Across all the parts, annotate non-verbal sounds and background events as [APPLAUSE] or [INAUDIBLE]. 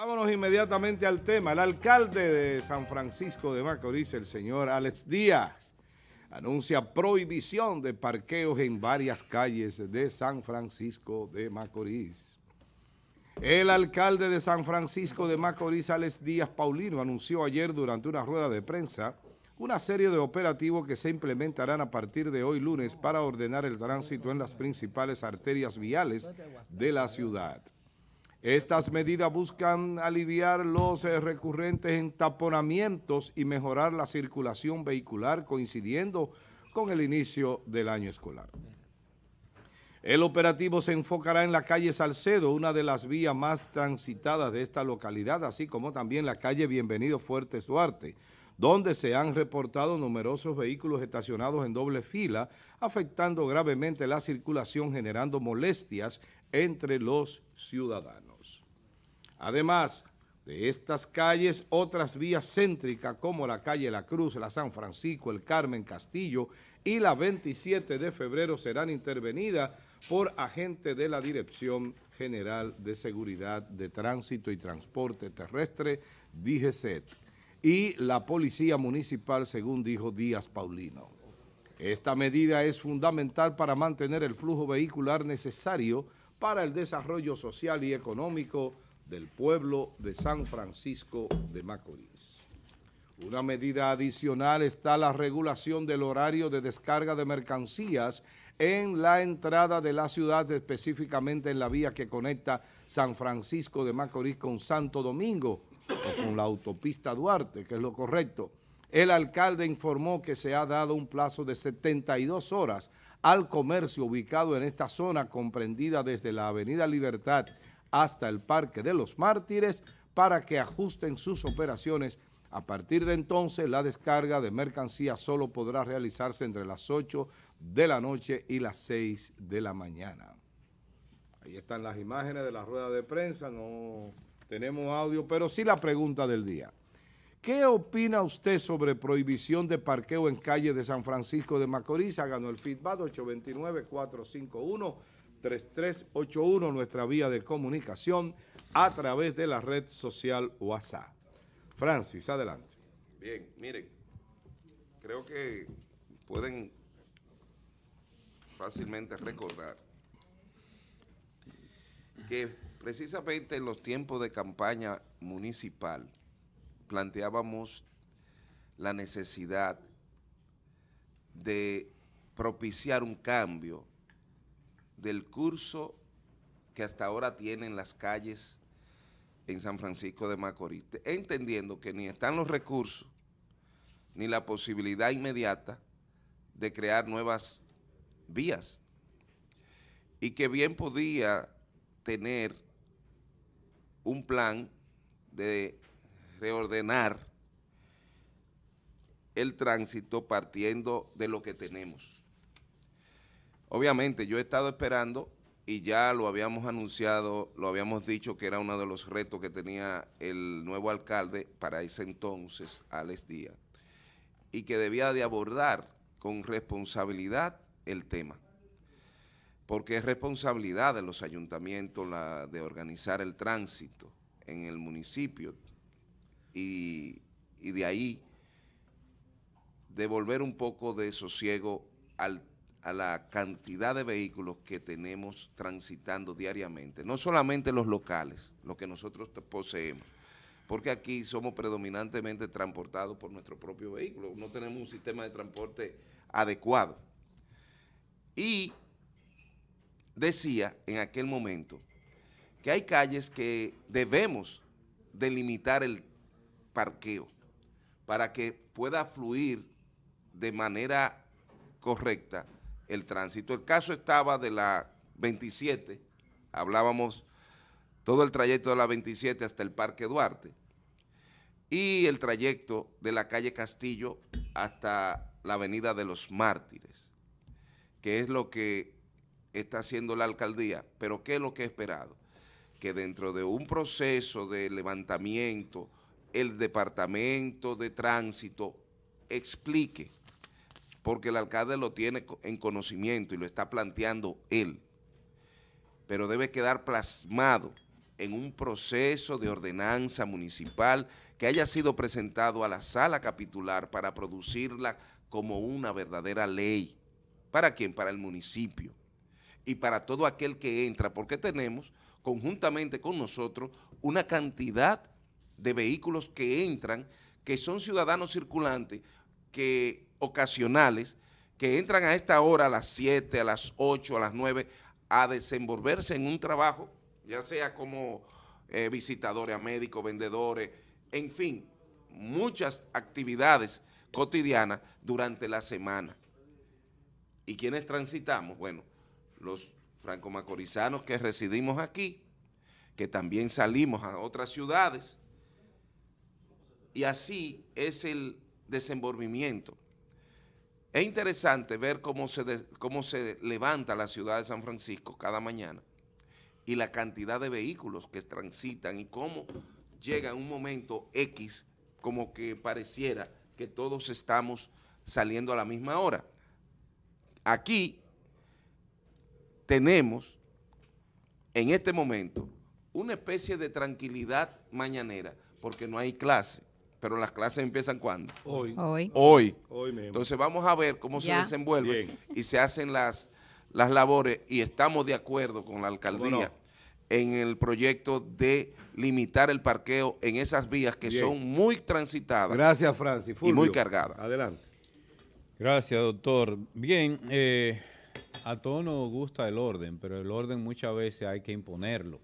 Vámonos inmediatamente al tema. El alcalde de San Francisco de Macorís, el señor Alex Díaz, anuncia prohibición de parqueos en varias calles de San Francisco de Macorís. El alcalde de San Francisco de Macorís, Alex Díaz Paulino, anunció ayer durante una rueda de prensa una serie de operativos que se implementarán a partir de hoy lunes para ordenar el tránsito en las principales arterias viales de la ciudad. Estas medidas buscan aliviar los eh, recurrentes entaponamientos y mejorar la circulación vehicular coincidiendo con el inicio del año escolar. El operativo se enfocará en la calle Salcedo, una de las vías más transitadas de esta localidad, así como también la calle Bienvenido Fuerte Duarte, donde se han reportado numerosos vehículos estacionados en doble fila, afectando gravemente la circulación, generando molestias entre los ciudadanos. Además de estas calles, otras vías céntricas como la calle La Cruz, la San Francisco, el Carmen Castillo y la 27 de febrero serán intervenidas por agentes de la Dirección General de Seguridad de Tránsito y Transporte Terrestre, DGCET, y la Policía Municipal, según dijo Díaz Paulino. Esta medida es fundamental para mantener el flujo vehicular necesario para el desarrollo social y económico del pueblo de San Francisco de Macorís. Una medida adicional está la regulación del horario de descarga de mercancías en la entrada de la ciudad, específicamente en la vía que conecta San Francisco de Macorís con Santo Domingo o con la autopista Duarte, que es lo correcto. El alcalde informó que se ha dado un plazo de 72 horas al comercio ubicado en esta zona comprendida desde la Avenida Libertad, hasta el Parque de los Mártires para que ajusten sus operaciones. A partir de entonces, la descarga de mercancías solo podrá realizarse entre las 8 de la noche y las 6 de la mañana. Ahí están las imágenes de la rueda de prensa, no tenemos audio, pero sí la pregunta del día. ¿Qué opina usted sobre prohibición de parqueo en calle de San Francisco de Macorís? Ganó el feedback 829 451 3381, nuestra vía de comunicación a través de la red social WhatsApp. Francis, adelante. Bien, miren, creo que pueden fácilmente recordar que precisamente en los tiempos de campaña municipal planteábamos la necesidad de propiciar un cambio del curso que hasta ahora tienen las calles en San Francisco de Macorís, entendiendo que ni están los recursos ni la posibilidad inmediata de crear nuevas vías y que bien podía tener un plan de reordenar el tránsito partiendo de lo que tenemos. Obviamente yo he estado esperando y ya lo habíamos anunciado, lo habíamos dicho que era uno de los retos que tenía el nuevo alcalde para ese entonces, Alex Díaz, y que debía de abordar con responsabilidad el tema, porque es responsabilidad de los ayuntamientos la de organizar el tránsito en el municipio y, y de ahí devolver un poco de sosiego al a la cantidad de vehículos que tenemos transitando diariamente, no solamente los locales, los que nosotros poseemos, porque aquí somos predominantemente transportados por nuestro propio vehículo, no tenemos un sistema de transporte adecuado. Y decía en aquel momento que hay calles que debemos delimitar el parqueo para que pueda fluir de manera correcta el tránsito. El caso estaba de la 27, hablábamos todo el trayecto de la 27 hasta el Parque Duarte y el trayecto de la calle Castillo hasta la avenida de los Mártires, que es lo que está haciendo la alcaldía, pero ¿qué es lo que he esperado? Que dentro de un proceso de levantamiento, el departamento de tránsito explique porque el alcalde lo tiene en conocimiento y lo está planteando él, pero debe quedar plasmado en un proceso de ordenanza municipal que haya sido presentado a la sala capitular para producirla como una verdadera ley. ¿Para quién? Para el municipio y para todo aquel que entra, porque tenemos conjuntamente con nosotros una cantidad de vehículos que entran, que son ciudadanos circulantes, que ocasionales que entran a esta hora, a las 7, a las 8, a las 9, a desenvolverse en un trabajo, ya sea como eh, visitadores a médicos, vendedores, en fin, muchas actividades cotidianas durante la semana. ¿Y quienes transitamos? Bueno, los francomacorizanos que residimos aquí, que también salimos a otras ciudades, y así es el desenvolvimiento es interesante ver cómo se, cómo se levanta la ciudad de San Francisco cada mañana y la cantidad de vehículos que transitan y cómo llega un momento X como que pareciera que todos estamos saliendo a la misma hora. Aquí tenemos en este momento una especie de tranquilidad mañanera porque no hay clase pero las clases empiezan cuando? Hoy. Hoy. Hoy. mismo. Entonces vamos a ver cómo se desenvuelve y se hacen las, las labores y estamos de acuerdo con la alcaldía en el proyecto de limitar el parqueo en esas vías que son muy transitadas. Gracias, Francis. Y muy cargadas. Adelante. Gracias, doctor. Bien, eh, a todos nos gusta el orden, pero el orden muchas veces hay que imponerlo.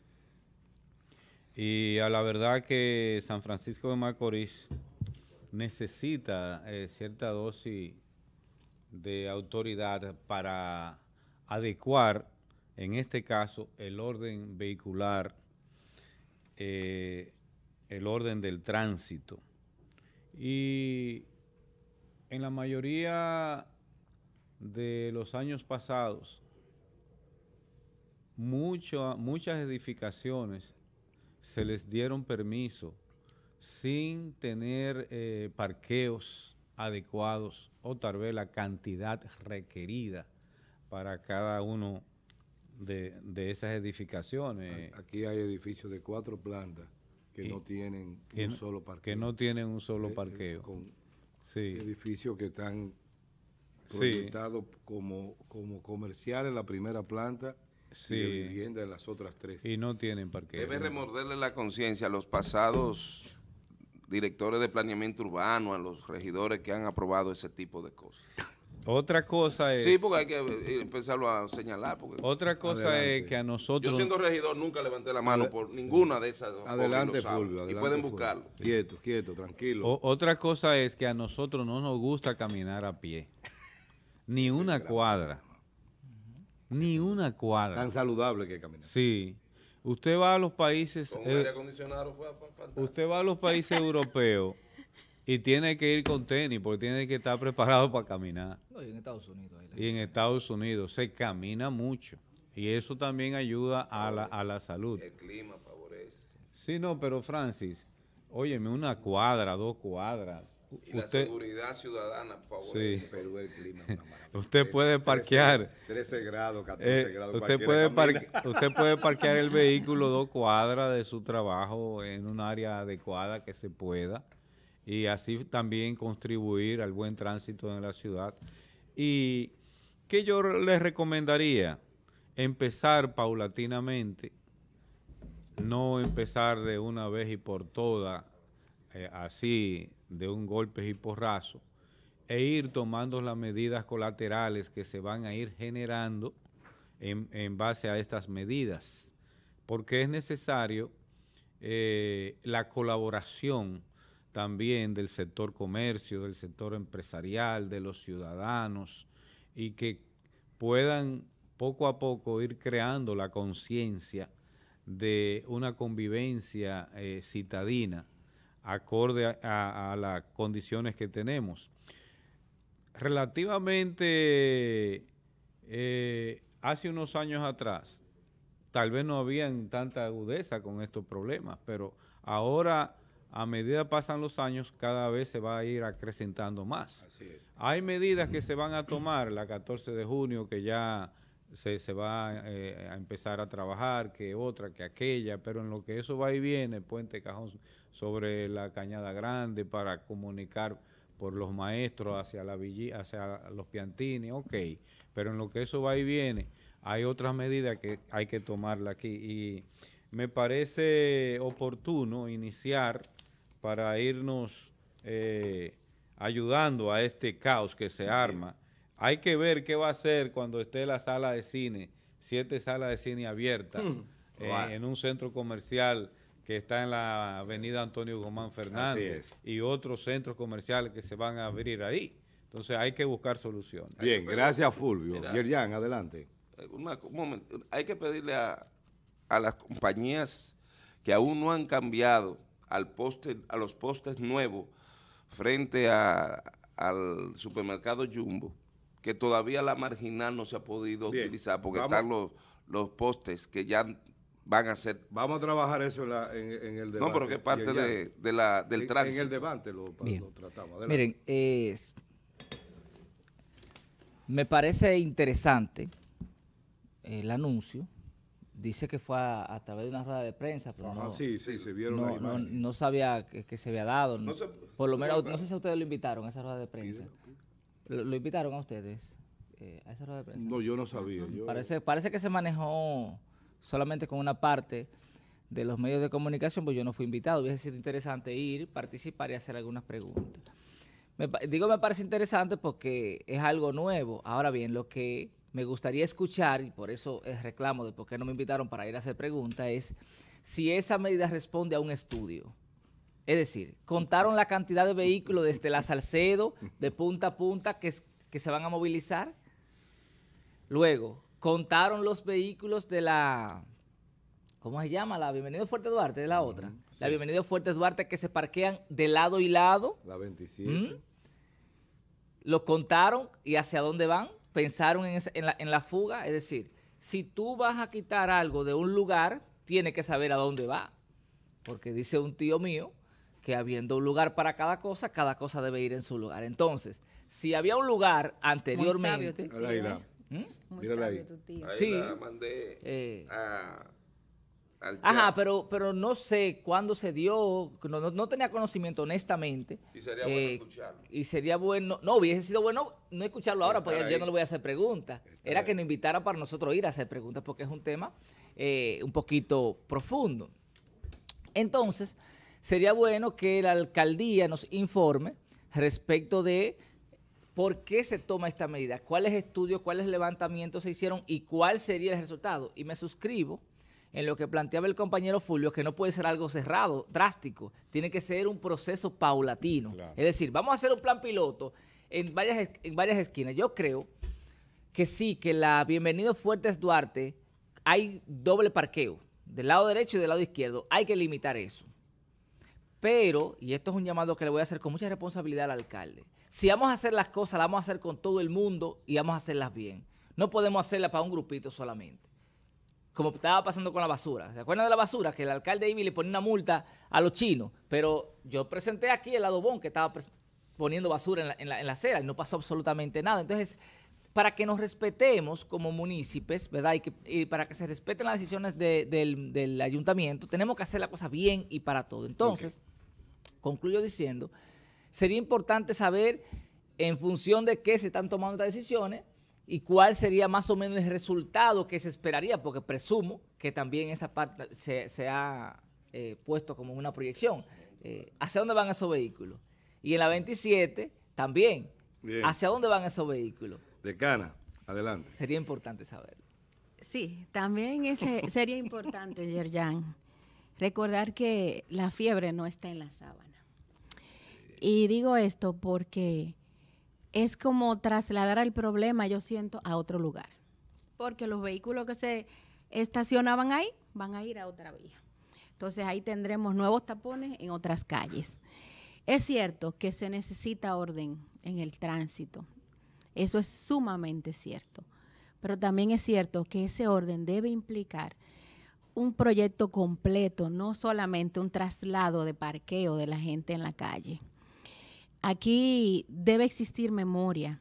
Y a la verdad que San Francisco de Macorís necesita eh, cierta dosis de autoridad para adecuar, en este caso, el orden vehicular, eh, el orden del tránsito. Y en la mayoría de los años pasados, muchas edificaciones se les dieron permiso sin tener eh, parqueos adecuados o tal vez la cantidad requerida para cada uno de, de esas edificaciones. Aquí hay edificios de cuatro plantas que no tienen un solo parqueo. Eh, que eh, no tienen un solo parqueo. con edificios que están proyectados como, como comerciales, la primera planta, sí. las otras tres. Y no tienen parque Debe remorderle la conciencia a los pasados directores de planeamiento urbano, a los regidores que han aprobado ese tipo de cosas. Otra cosa es... Sí, porque hay que eh, empezarlo a señalar. Porque otra cosa es que a nosotros... Yo siendo regidor nunca levanté la mano por ninguna de esas... Adelante, Fulvio. y pueden buscarlo. Quieto, quieto, tranquilo. otra cosa es que a nosotros no nos gusta caminar a pie. [LAUGHS] Ni una cuadra. Ni una cuadra. Tan saludable que caminar. Sí. Usted va a los países... Eh, usted va a los países europeos y tiene que ir con tenis porque tiene que estar preparado para caminar. y en Estados Unidos. se camina mucho. Y eso también ayuda a la, a la salud. El clima favorece. Sí, no, pero Francis, óyeme, una cuadra, dos cuadras, y la seguridad ciudadana favor, sí. Perú el clima. usted puede parquear. 13, grados, 14 eh, grados. Usted puede, usted puede parquear el vehículo dos cuadras de su trabajo en un área adecuada que se pueda y así también contribuir al buen tránsito en la ciudad. ¿Y qué yo les recomendaría? Empezar paulatinamente, no empezar de una vez y por todas eh, así de un golpe y porrazo e ir tomando las medidas colaterales que se van a ir generando en, base a estas medidas, porque es necesario eh, la colaboración también del sector comercio, del sector empresarial, de los ciudadanos, y que puedan poco a poco ir creando la conciencia de una convivencia eh, citadina acorde a, las condiciones que tenemos. Relativamente eh, hace unos años atrás, tal vez no habían tanta agudeza con estos problemas, pero ahora a medida que pasan los años, cada vez se va a ir acrecentando más. Hay medidas que se van a tomar, la 14 de junio, que ya se, va eh, a empezar a trabajar, que otra, que aquella, pero en lo que eso va y viene, Puente Cajón sobre la Cañada Grande para comunicar por los maestros hacia, la hacia los piantines, ok, pero en lo que eso va y viene, hay otras medidas que hay que tomarla aquí y me parece oportuno iniciar para irnos eh, ayudando a este caos que se arma. Hay que ver qué va a hacer cuando esté la sala de cine, siete salas de cine abiertas hmm. eh, en un centro comercial que está en la avenida Antonio Guzmán Fernández y otros centros comerciales que se van a abrir ahí. Entonces hay que buscar soluciones. Bien, gracias Fulvio. Yerjan, adelante. hay que pedirle a, las compañías que aún no han cambiado al poste, a los postes nuevos frente a, al supermercado Jumbo, que todavía la marginal no se ha podido utilizar porque están los, los postes que ya van a ser... Vamos a trabajar eso en, el debate. No, pero que parte de, la, del En el debate lo, tratamos. Miren, me parece interesante el anuncio. Dice que fue a, través de una rueda de prensa. no, sí, sí, se vieron no, sabía que, se había dado. por lo menos, no sé si ustedes lo invitaron a esa rueda de prensa. Lo, invitaron a ustedes eh, a esa rueda de prensa. No, yo no sabía. Parece, parece que se manejó solamente con una parte de los medios de comunicación, pues yo no fui invitado. Hubiese sido interesante ir, participar y hacer algunas preguntas. Me, digo, me parece interesante porque es algo nuevo. Ahora bien, lo que me gustaría escuchar, y por eso es reclamo de por qué no me invitaron para ir a hacer preguntas, es si esa medida responde a un estudio. Es decir, contaron la cantidad de vehículos desde la Salcedo, de punta a punta, que, que se van a movilizar. Luego, contaron los vehículos de la... ¿Cómo se llama? La Bienvenido Fuerte Duarte, de la otra. La Bienvenido Fuerte Duarte que se parquean de lado y lado. La 27. Los Lo contaron y hacia dónde van. Pensaron en, la, fuga. Es decir, si tú vas a quitar algo de un lugar, tiene que saber a dónde va. Porque dice un tío mío que habiendo un lugar para cada cosa, cada cosa debe ir en su lugar. Entonces, si había un lugar anteriormente mandé al Ajá, pero, pero no sé cuándo se dio, no, tenía conocimiento honestamente. Y sería bueno eh, escucharlo. Y sería bueno, no, hubiese sido bueno no escucharlo ahora, porque yo no le voy a hacer preguntas. Era que nos invitara para nosotros ir a hacer preguntas, porque es un tema eh, un poquito profundo. Entonces, sería bueno que la alcaldía nos informe respecto de ¿Por qué se toma esta medida? ¿Cuáles estudios, cuáles levantamientos se hicieron y cuál sería el resultado? Y me suscribo en lo que planteaba el compañero Fulvio, que no puede ser algo cerrado, drástico. Tiene que ser un proceso paulatino. Es decir, vamos a hacer un plan piloto en varias, en varias esquinas. Yo creo que sí, que la Bienvenido Fuertes Duarte hay doble parqueo, del lado derecho y del lado izquierdo. Hay que limitar eso. Pero, y esto es un llamado que le voy a hacer con mucha responsabilidad al alcalde, si vamos a hacer las cosas, las vamos a hacer con todo el mundo y vamos a hacerlas bien. No podemos hacerlas para un grupito solamente. Como estaba pasando con la basura. ¿Se acuerdan de la basura? Que el alcalde Ibi le una multa a los chinos. Pero yo presenté aquí el adobón que estaba poniendo basura en la, acera y no pasó absolutamente nada. Entonces, para que nos respetemos como municipios, ¿verdad? Y, para que se respeten las decisiones del, ayuntamiento, tenemos que hacer las cosas bien y para todo. Entonces, concluyo diciendo sería importante saber en función de qué se están tomando estas decisiones y cuál sería más o menos el resultado que se esperaría, porque presumo que también esa parte se, ha eh, puesto como una proyección. Eh, ¿Hacia dónde van esos vehículos? Y en la 27 también. ¿Hacia dónde van esos vehículos? Decana, adelante. Sería importante saberlo. Sí, también ese sería importante, Yerjan, recordar que la fiebre no está en la sábana. Y digo esto porque es como trasladar el problema, yo siento, a otro lugar. Porque los vehículos que se estacionaban ahí van a ir a otra vía. Entonces ahí tendremos nuevos tapones en otras calles. Es cierto que se necesita orden en el tránsito. Eso es sumamente cierto. Pero también es cierto que ese orden debe implicar un proyecto completo, no solamente un traslado de parqueo de la gente en la calle aquí debe existir memoria.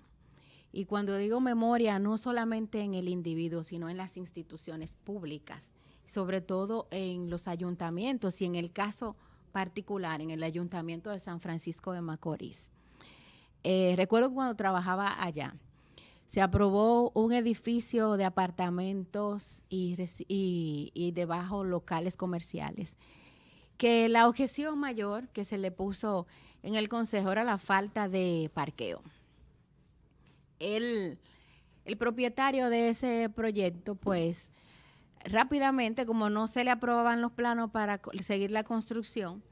Y cuando digo memoria, no solamente en el individuo, sino en las instituciones públicas, sobre todo en los ayuntamientos y en el caso particular, en el ayuntamiento de San Francisco de Macorís. Eh, recuerdo cuando trabajaba allá, se aprobó un edificio de apartamentos y, y, y debajo locales comerciales, que la objeción mayor que se le puso en el Consejo era la falta de parqueo. El, propietario de ese proyecto, pues, rápidamente, como no se le aprobaban los planos para seguir la construcción,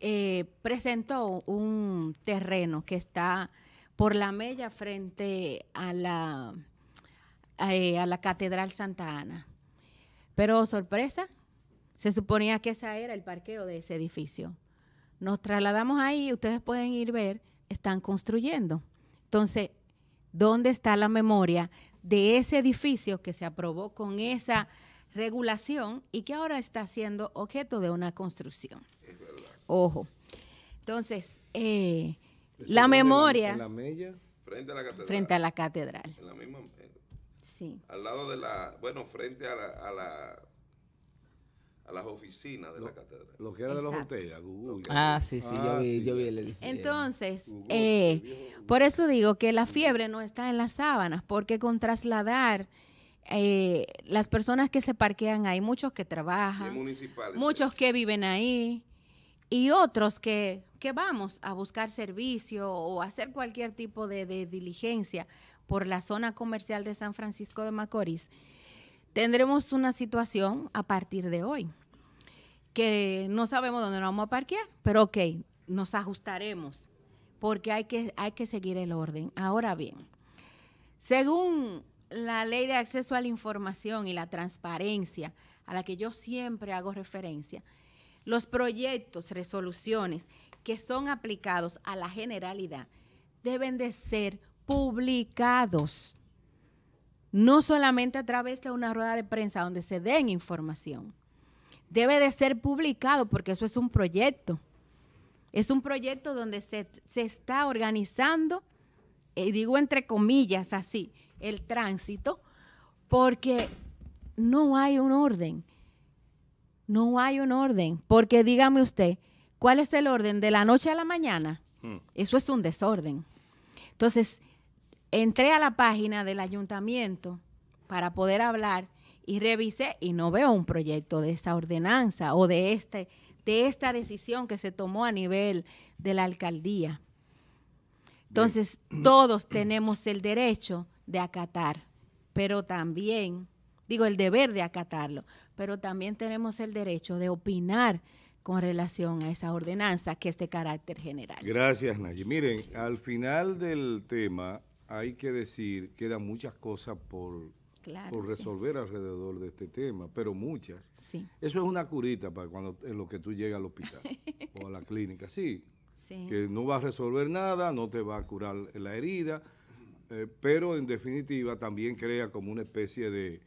eh, presentó un terreno que está por la mella frente a la, eh, a la Catedral Santa Ana. Pero sorpresa, se suponía que ese era el parqueo de ese edificio. Nos trasladamos ahí, ustedes pueden ir ver, están construyendo. Entonces, ¿dónde está la memoria de ese edificio que se aprobó con esa regulación y que ahora está siendo objeto de una construcción? Es verdad. Ojo. Entonces, eh, la memoria... En la, mella, frente a la catedral. Frente a la catedral. En la misma... Eh, sí. Al lado de la, bueno, frente a la a las oficinas de la catedral. Lo que era de los hoteles, Google. Ah, sí, sí, yo ah, vi, Yo vi el Entonces, eh, por eso digo que la fiebre no está en las sábanas, porque con trasladar eh, las personas que se parquean ahí, muchos que trabajan, muchos que viven ahí, y otros que, que, vamos a buscar servicio o hacer cualquier tipo de, de diligencia por la zona comercial de San Francisco de Macorís tendremos una situación a partir de hoy, que no sabemos dónde nos vamos a parquear, pero ok, nos ajustaremos, porque hay que, hay que seguir el orden. Ahora bien, según la ley de acceso a la información y la transparencia, a la que yo siempre hago referencia, los proyectos, resoluciones que son aplicados a la generalidad deben de ser publicados no solamente a través de una rueda de prensa donde se den información. Debe de ser publicado porque eso es un proyecto. Es un proyecto donde se, está organizando, eh, digo entre comillas así, el tránsito, porque no hay un orden. No hay un orden. Porque dígame usted, ¿cuál es el orden de la noche a la mañana? Hmm. Eso es un desorden. Entonces, entré a la página del ayuntamiento para poder hablar y revisé y no veo un proyecto de esa ordenanza o de este de esta decisión que se tomó a nivel de la alcaldía. Entonces, todos tenemos el derecho de acatar, pero también, digo, el deber de acatarlo, pero también tenemos el derecho de opinar con relación a esa ordenanza que es de carácter general. Gracias, Nayi. Miren, al final del tema hay que decir, quedan muchas cosas por, resolver alrededor de este tema, pero muchas. Eso es una curita para cuando en lo que tú llegas al hospital [LAUGHS] o a la clínica, sí, Que no va a resolver nada, no te va a curar la herida, eh, pero en definitiva también crea como una especie de,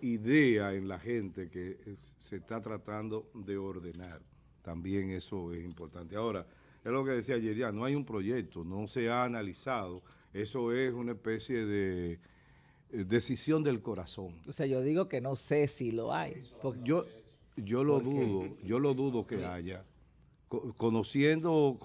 idea en la gente que se está tratando de ordenar. También eso es importante. Ahora, lo que decía ayer, ya no hay un proyecto, no se ha analizado. Eso es una especie de eh, decisión del corazón. O sea, yo digo que no sé si lo hay. yo, yo lo dudo, yo lo dudo que haya. conociendo,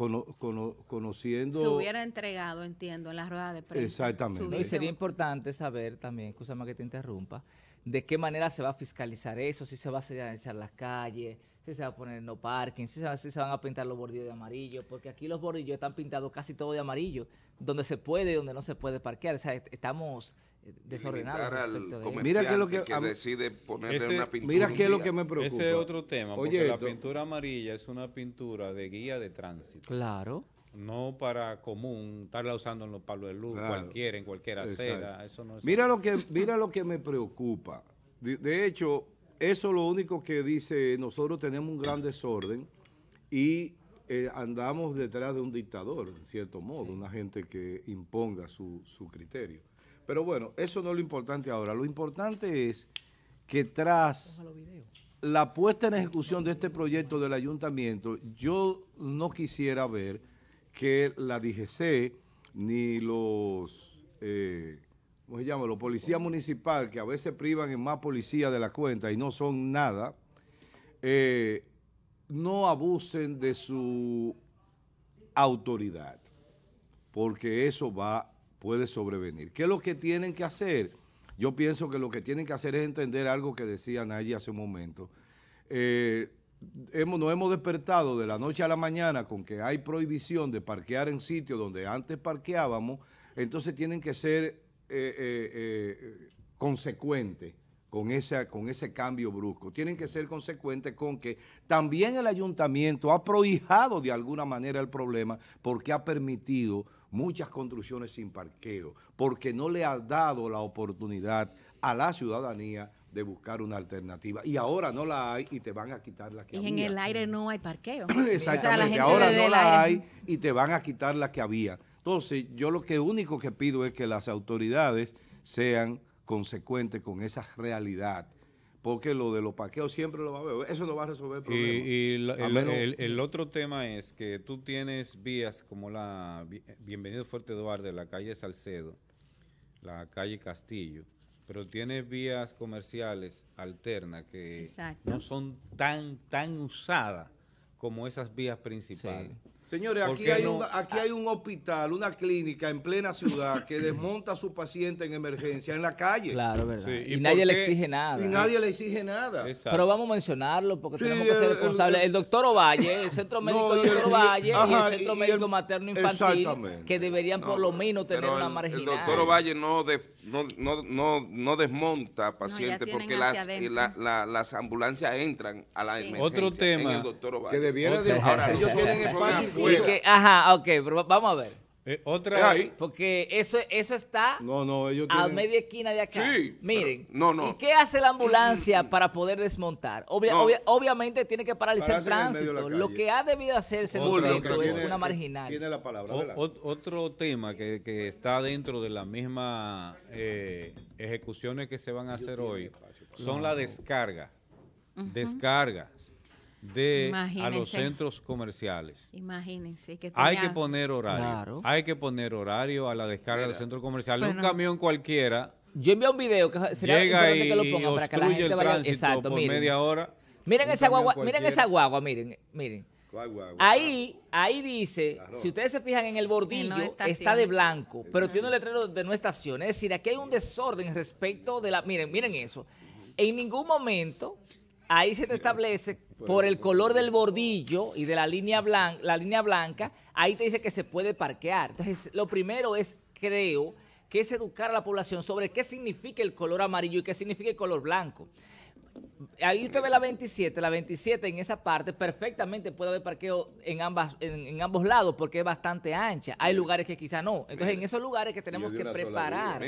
conociendo... Se hubiera entregado, entiendo, en la rueda de prensa. Exactamente. Y sería importante saber también, escúchame que te interrumpa, de qué manera se va a fiscalizar eso, si se va a señalizar las calles, si se va a poner no parking, si se, si se van a pintar los bordillos de amarillo, porque aquí los bordillos están pintados casi todo de amarillo, donde se puede y donde no se puede parquear. O sea, estamos eh, desordenados respecto de Mira lo que, que decide ponerle Mira qué es lo que me preocupa. Ese es otro tema, porque la pintura amarilla es una pintura de guía de tránsito. Claro no para común estarla usando en los palos de luz, cualquiera, en cualquier acera. Eso no mira, lo que, mira lo que me preocupa. de, hecho, eso lo único que dice, nosotros tenemos un gran desorden y eh, andamos detrás de un dictador, en cierto modo, una gente que imponga su, criterio. Pero bueno, eso no es lo importante ahora. Lo importante es que tras la puesta en ejecución de este proyecto del ayuntamiento, yo no quisiera ver que la DGC ni los eh, ¿cómo se llama? Los policías municipales, que a veces privan en más policías de la cuenta y no son nada, eh, no abusen de su autoridad, porque eso va, puede sobrevenir. ¿Qué es lo que tienen que hacer? Yo pienso que lo que tienen que hacer es entender algo que decían Nayi hace un momento. Eh, hemos, nos hemos despertado de la noche a la mañana con que hay prohibición de parquear en sitios donde antes parqueábamos, entonces tienen que ser eh, eh, eh con, esa, con ese cambio brusco. Tienen que ser consecuentes con que también el ayuntamiento ha prohijado de alguna manera el problema porque ha permitido muchas construcciones sin parqueo, porque no le ha dado la oportunidad a la ciudadanía de buscar una alternativa. Y ahora no la hay y te van a quitar la que había. Y en el aire no hay parqueo. [CLEARS THROAT] Exactamente, ahora no la hay y te van a quitar la que había. Entonces, yo lo que único que pido es que las autoridades sean consecuentes con esa realidad, porque lo de los paqueos siempre lo va a ver, eso no va a resolver el problema. Y, el, otro tema es que tú tienes vías como la Bienvenido Fuerte Duarte, la calle Salcedo, la calle Castillo, pero tienes vías comerciales alternas que no son tan, tan usadas como esas vías principales. Señores, aquí hay, un, aquí hay un hospital, una clínica en plena ciudad que [COUGHS] desmonta a su paciente en emergencia en la calle. Claro, verdad. y, nadie le exige nada. Y nadie le exige nada. Pero vamos a mencionarlo porque tenemos que ser responsables. El, doctor Ovalle, el centro [LAUGHS] médico no, doctor Ovalle y el centro médico materno infantil, que deberían por lo menos tener una marginal. El doctor Ovalle no de, no, no, no, no desmonta paciente porque las, eh, las ambulancias entran a la emergencia Otro tema que debiera de, Ahora, ellos quieren espacio ajá, ok, pero vamos a ver. Eh, otra Porque eso, eso está a media esquina de acá. Miren. ¿Y qué hace la ambulancia mm. para poder desmontar? obviamente tiene que paralizar el tránsito. Lo que ha debido hacerse en centro es una marginal. otro tema que, está dentro de las mismas eh, ejecuciones que se van a hacer hoy pues. son la descarga. Descarga. Descargas de a los centros comerciales. Imagínense que Hay que poner horario. Hay que poner horario a la descarga del centro comercial. un camión cualquiera. Yo envié un video que sería llega y, que lo ponga para que la gente el vaya... por media hora. Miren esa guagua, miren esa guagua, miren, miren. ahí, ahí dice, si ustedes se fijan en el bordillo, está de blanco, pero tiene un letrero de no estación. Es decir, aquí hay un desorden respecto de la... Miren, miren eso. En ningún momento ahí se te establece por, el color del bordillo y de la línea, blanca, la línea blanca, ahí te dice que se puede parquear. Entonces, lo primero es, creo, que es educar a la población sobre qué significa el color amarillo y qué significa el color blanco. Ahí usted ve la 27, la 27 en esa parte perfectamente puede haber parqueo en ambas en, ambos lados porque es bastante ancha. Hay lugares que quizá no. Entonces, en esos lugares que tenemos que preparar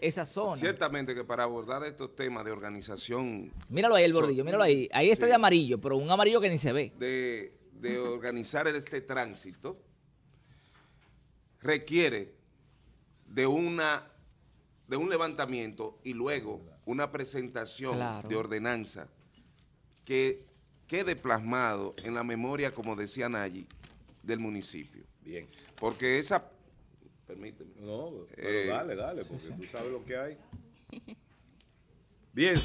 esa zona. Ciertamente que para abordar estos temas de organización... Míralo ahí el bordillo, míralo ahí. Ahí está de amarillo, pero un amarillo que ni se ve. De, organizar este tránsito requiere de una de un levantamiento y luego una presentación de ordenanza que quede plasmado en la memoria, como decían allí, del municipio. Bien. Porque esa, permíteme. No, pero eh, dale, dale, porque tú sabes lo que hay. Bien.